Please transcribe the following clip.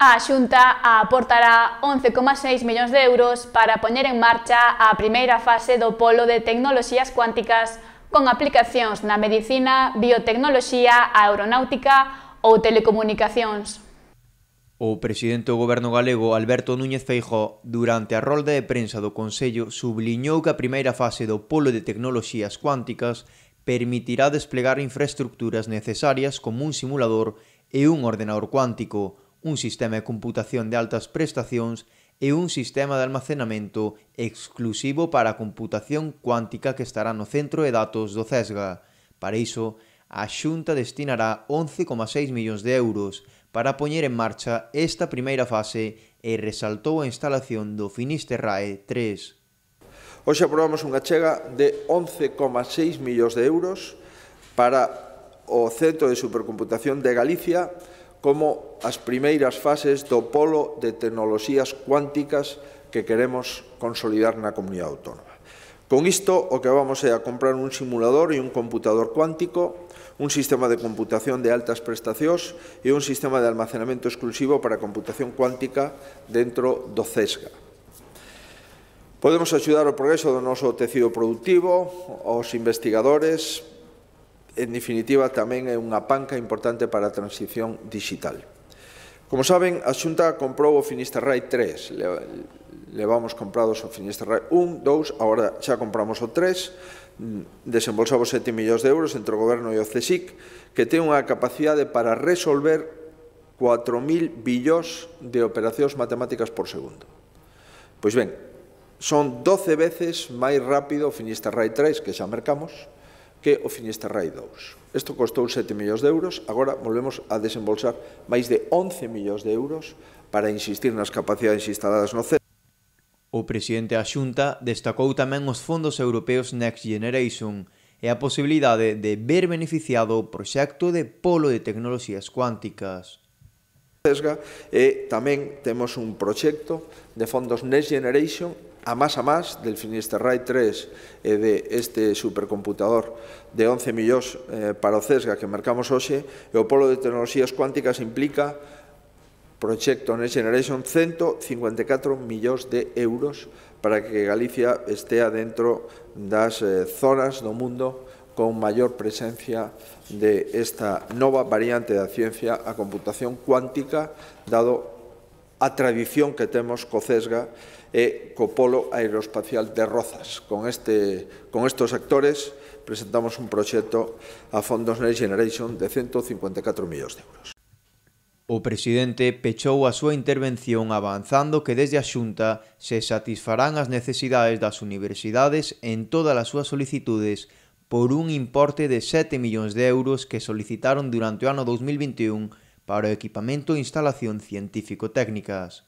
A Xunta aportará 11,6 millóns de euros para poñer en marcha a primeira fase do polo de tecnoloxías cuánticas con aplicacións na medicina, biotecnoloxía, aeronáutica ou telecomunicacións. O presidente do goberno galego Alberto Núñez Feijó, durante a rolda de prensa do Consello, subliñou que a primeira fase do polo de tecnoloxías cuánticas permitirá desplegar infraestructuras necesarias como un simulador e un ordenador cuántico, un sistema de computación de altas prestacións e un sistema de almacenamento exclusivo para a computación cuántica que estará no centro de datos do CESGA. Para iso, a Xunta destinará 11,6 millóns de euros para poñer en marcha esta primeira fase e resaltou a instalación do Finisterrae 3. Hoxe aprobamos unha chega de 11,6 millóns de euros para o Centro de Supercomputación de Galicia como as primeiras fases do polo de tecnoloxías cuánticas que queremos consolidar na comunidade autónoma. Con isto, o que vamos é a comprar un simulador e un computador cuántico, un sistema de computación de altas prestacións e un sistema de almacenamento exclusivo para computación cuántica dentro do CESGA. Podemos axudar o progreso do noso tecido productivo, aos investigadores, en definitiva, tamén é unha panca importante para a transición digital. Como saben, a Xunta comprou o Finisterrae 3, levamos comprados o Finisterrae 1, 2, agora xa compramos o 3, mm, desembolsamos 7 millóns de euros entre o goberno e o CSIC, que ten unha capacidade para resolver 4.000 billóns de operacións matemáticas por segundo. Pois ben, son 12 veces máis rápido o Finisterrae 3, que xa mercamos, que o Finisterrae 2. Isto costou 7 millóns de euros, agora volvemos a desembolsar máis de 11 millóns de euros para insistir nas capacidades instaladas no centro. O presidente da Xunta destacou tamén os fondos europeos Next Generation e a posibilidade de ver beneficiado o proxecto de polo de tecnoloxías cuánticas. E tamén temos un proxecto de fondos Next Generation a más a más del Finisterrae 3 e de este supercomputador de 11 millóns eh, para o CESGA que marcamos hoxe, e o Polo de Tecnologías Cuánticas implica proxecto Next Generation 154 millóns de euros para que Galicia estea dentro das eh, zonas do mundo con maior presencia de esta nova variante da ciencia a computación cuántica, dado a tradición que temos co CESGA e co Polo Aeroespacial de Rozas. Con, este, con estos actores presentamos un proxecto a fondos Next Generation de 154 millóns de euros. O presidente pechou a súa intervención avanzando que desde a Xunta se satisfarán as necesidades das universidades en todas as súas solicitudes por un importe de 7 millóns de euros que solicitaron durante o ano 2021 para equipamiento e instalación científico-técnicas.